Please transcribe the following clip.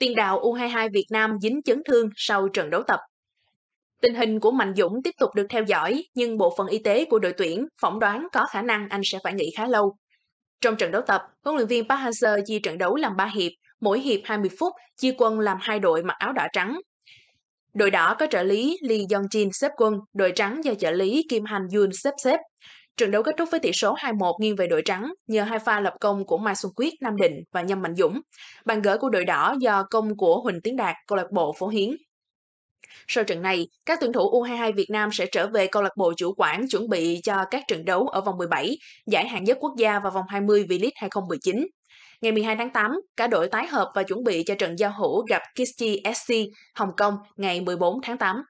tiền đạo U22 Việt Nam dính chấn thương sau trận đấu tập. Tình hình của Mạnh Dũng tiếp tục được theo dõi, nhưng bộ phận y tế của đội tuyển phỏng đoán có khả năng anh sẽ phải nghỉ khá lâu. Trong trận đấu tập, huấn luyện viên Park Hang-seo chia trận đấu làm 3 hiệp, mỗi hiệp 20 phút, chia quân làm hai đội mặc áo đỏ trắng. Đội đỏ có trợ lý Lee yong jin xếp quân, đội trắng do trợ lý Kim Han Yoon xếp xếp. Trận đấu kết thúc với tỷ số 2-1 nghiêng về đội trắng nhờ hai pha lập công của Mai Xuân Quyết, Nam Định và Nhâm Mạnh Dũng. Bàn gỡ của đội đỏ do công của Huỳnh Tiến Đạt, câu lạc bộ Phổ Hiến. Sau trận này, các tuyển thủ U22 Việt Nam sẽ trở về câu lạc bộ chủ quản chuẩn bị cho các trận đấu ở vòng 17, giải hạng nhất quốc gia và vòng 20 V-League 2019. Ngày 12 tháng 8, cả đội tái hợp và chuẩn bị cho trận giao hữu gặp Kisti SC Hồng Kông ngày 14 tháng 8.